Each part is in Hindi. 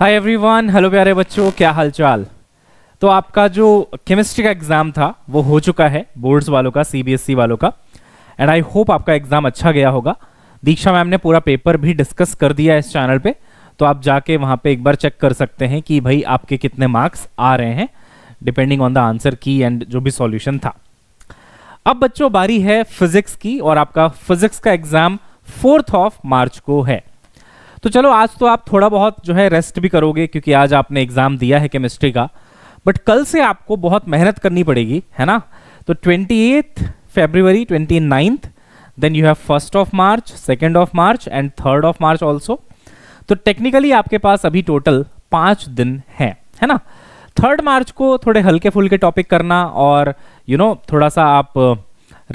हाय एवरीवन हेलो प्यारे बच्चों क्या हालचाल तो आपका जो केमिस्ट्री का एग्ज़ाम था वो हो चुका है बोर्ड्स वालों का सीबीएसई e वालों का एंड आई होप आपका एग्ज़ाम अच्छा गया होगा दीक्षा मैम ने पूरा पेपर भी डिस्कस कर दिया इस चैनल पे तो आप जाके वहां पे एक बार चेक कर सकते हैं कि भाई आपके कितने मार्क्स आ रहे हैं depending on the answer key and जो भी सॉल्यूशन था अब बच्चों बारी है फिजिक्स की और आपका फिजिक्स का एग्ज़ाम फोर्थ ऑफ मार्च को है तो चलो आज तो आप थोड़ा बहुत जो है रेस्ट भी करोगे क्योंकि आज आपने एग्जाम दिया है केमिस्ट्री का बट कल से आपको बहुत मेहनत करनी पड़ेगी है ना तो twenty eighth February twenty ninth then you have first of March second of March and third of March also तो टेक्निकली आपके पास अभी टोटल पाँच दिन है है ना थर्ड मार्च को थोड़े हल्के फुल्के टॉपिक करना और यू you नो know, थोड़ा सा आप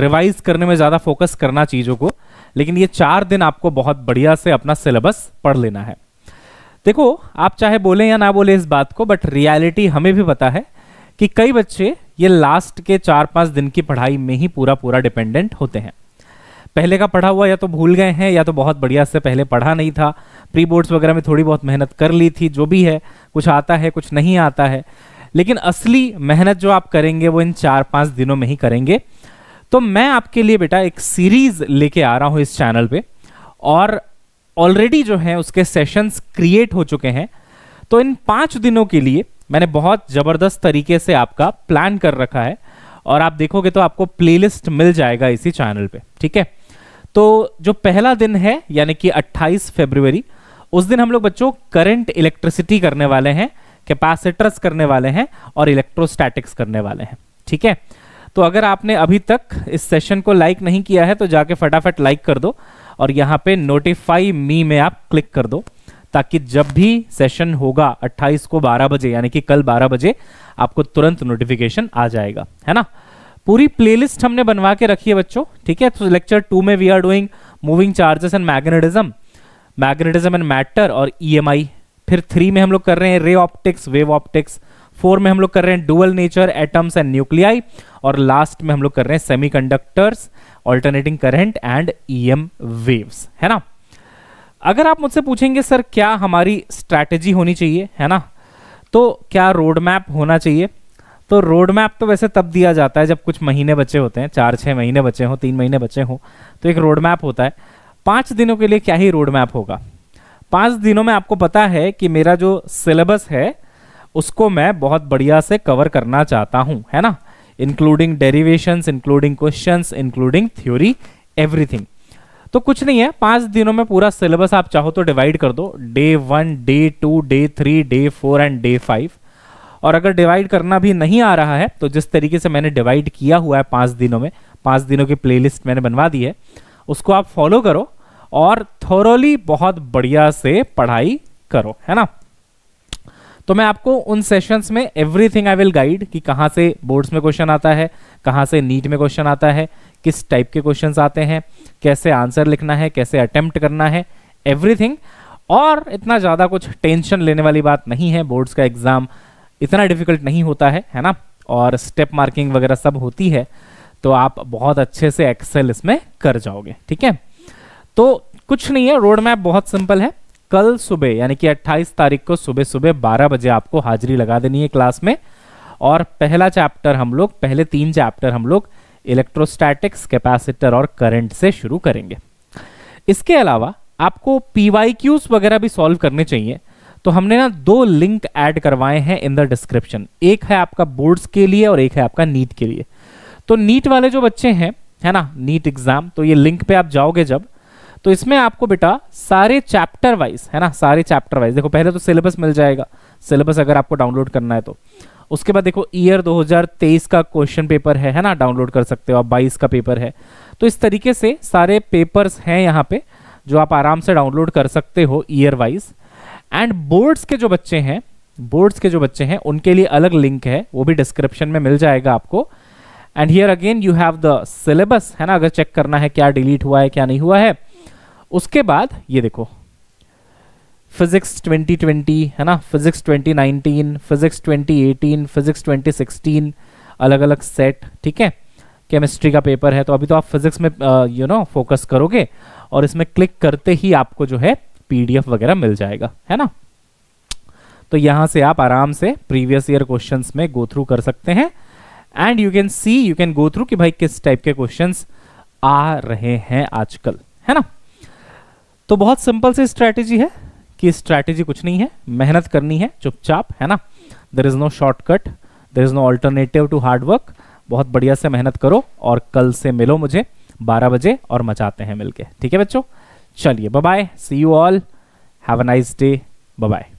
रिवाइज करने में ज़्यादा फोकस करना चीज़ों को लेकिन ये चार दिन आपको बहुत बढ़िया से अपना सिलेबस पढ़ लेना है देखो आप चाहे बोले या ना बोले इस बात को बट रियलिटी हमें भी पता है कि कई बच्चे ये लास्ट के चार पांच दिन की पढ़ाई में ही पूरा पूरा डिपेंडेंट होते हैं पहले का पढ़ा हुआ या तो भूल गए हैं या तो बहुत बढ़िया से पहले पढ़ा नहीं था प्री बोर्ड्स वगैरह में थोड़ी बहुत मेहनत कर ली थी जो भी है कुछ आता है कुछ नहीं आता है लेकिन असली मेहनत जो आप करेंगे वो इन चार पांच दिनों में ही करेंगे तो मैं आपके लिए बेटा एक सीरीज लेके आ रहा हूं इस चैनल पे और ऑलरेडी जो है उसके सेशंस क्रिएट हो चुके हैं तो इन पांच दिनों के लिए मैंने बहुत ज़बरदस्त तरीके से आपका प्लान कर रखा है और आप देखोगे तो आपको प्लेलिस्ट मिल जाएगा इसी चैनल पे ठीक है तो जो पहला दिन है यानी कि 28 फरवरी उस दिन हम लोग बच्चों करंट इलेक्ट्रिसिटी करने वाले हैं कैपेसिटर्स करने वाले हैं और इलेक्ट्रोस्टैटिक्स करने वाले हैं ठीक है तो अगर आपने अभी तक इस सेशन को लाइक नहीं किया है तो जाके फटाफट लाइक कर दो और यहाँ पे नोटिफाई मी में आप क्लिक कर दो ताकि जब भी सेशन होगा 28 को 12 बजे यानी कि कल 12 बजे आपको तुरंत नोटिफिकेशन आ जाएगा है ना पूरी प्लेलिस्ट हमने बनवा के रखी है बच्चों ठीक है तो लेक्चर टू में we are doing moving charges and magnetism magnetism and matter और ईएमआई e फिर थ्री में हम लोग कर रहे हैं ray optics wave optics four में हम लोग कर रहे हैं dual nature atoms and nuclei और लास्ट में हम लोग कर रहे हैं semiconductors alternating current and E e M waves है ना अगर आप मुझसे पूछेंगे सर क्या हमारी स्ट्रैटेजी होनी चाहिए है ना तो क्या रोड मैप होना चाहिए तो रोड मैप तो वैसे तब दिया जाता है जब कुछ महीने बचे होते हैं चार छः महीने बचे हों तीन महीने बचे हों तो एक रोड मैप होता है पाँच दिनों के लिए क्या ही रोड मैप होगा पाँच दिनों में आपको पता है कि मेरा जो सिलेबस है उसको मैं बहुत बढ़िया से कवर करना चाहता हूं है ना including derivation including question including theory everything तो कुछ नहीं है पांच दिनों में पूरा सिलेबस आप चाहो तो डिवाइड कर दो day one day two day three day four and day five और अगर डिवाइड करना भी नहीं आ रहा है तो जिस तरीके से मैंने डिवाइड किया हुआ है पांच दिनों में पांच दिनों की प्लेलिस्ट मैंने बनवा दी है उसको आप फॉलो करो और थोरोली बहुत बढ़िया से पढ़ाई करो है ना तो मैं आपको उन सेशंस में एवरीथिंग आई विल गाइड कि कहाँ से बोर्ड्स में क्वेश्चन आता है कहाँ से नीट में क्वेश्चन आता है किस टाइप के क्वेश्चन आते हैं कैसे आंसर लिखना है कैसे अटेम्प्ट करना है एवरीथिंग और इतना ज़्यादा कुछ टेंशन लेने वाली बात नहीं है बोर्ड्स का एग्ज़ाम इतना डिफिकल्ट नहीं होता है है ना और स्टेप मार्किंग वगैरह सब होती है तो आप बहुत अच्छे से एक्सेल इसमें कर जाओगे ठीक है तो कुछ नहीं है रोड मैप बहुत सिंपल है कल सुबह यानी कि 28 तारीख को सुबह सुबह 12 बजे आपको हाजिरी लगा देनी है क्लास में और पहला चैप्टर हम लोग पहले तीन चैप्टर हम लोग इलेक्ट्रोस्टैटिक्स कैपेसिटर और करंट से शुरू करेंगे इसके अलावा आपको पी वगैरह भी सॉल्व करने चाहिए तो हमने ना दो लिंक ऐड करवाए हैं इन द डिस्क्रिप्शन एक है आपका बोर्ड्स के लिए और एक है आपका नीट के लिए तो नीट वाले जो बच्चे हैं है ना नीट एग्जाम तो ये लिंक पे आप जाओगे जब तो इसमें आपको बेटा सारे चैप्टर वाइज है ना सारे चैप्टर वाइज देखो पहले तो सिलेबस मिल जाएगा सिलेबस अगर आपको डाउनलोड करना है तो उसके बाद देखो ईयर 2023 का क्वेश्चन पेपर है है ना डाउनलोड कर सकते हो आप 22 का पेपर है तो इस तरीके से सारे पेपर्स हैं यहाँ पे जो आप आराम से डाउनलोड कर सकते हो ईयर वाइज एंड बोर्ड्स के जो बच्चे हैं बोर्ड्स के जो बच्चे हैं उनके लिए अलग लिंक है वो भी डिस्क्रिप्शन में मिल जाएगा आपको and here again you have the syllabus है ना अगर चेक करना है क्या डिलीट हुआ है क्या नहीं हुआ है उसके बाद ये देखो फिजिक्स 2020 है ना फिजिक्स 2019 फिजिक्स 2018 फिजिक्स 2016 अलग अलग सेट ठीक है केमिस्ट्री का पेपर है तो अभी तो आप फिजिक्स में यू नो फोकस करोगे और इसमें क्लिक करते ही आपको जो है पीडीएफ वगैरह मिल जाएगा है ना तो यहां से आप आराम से प्रीवियस ईयर क्वेश्चन में गो थ्रू कर सकते हैं and you can see you can go through कि भाई किस टाइप के क्वेश्चन आ रहे हैं आजकल है ना तो बहुत सिंपल सी स्ट्रैटेजी है कि स्ट्रैटेजी कुछ नहीं है मेहनत करनी है चुपचाप है ना there is no shortcut there is no alternative to hard work बहुत बढ़िया से मेहनत करो और कल से मिलो मुझे 12 बजे और मचाते हैं मिलके ठीक है बच्चों चलिए bye see you all have a nice day bye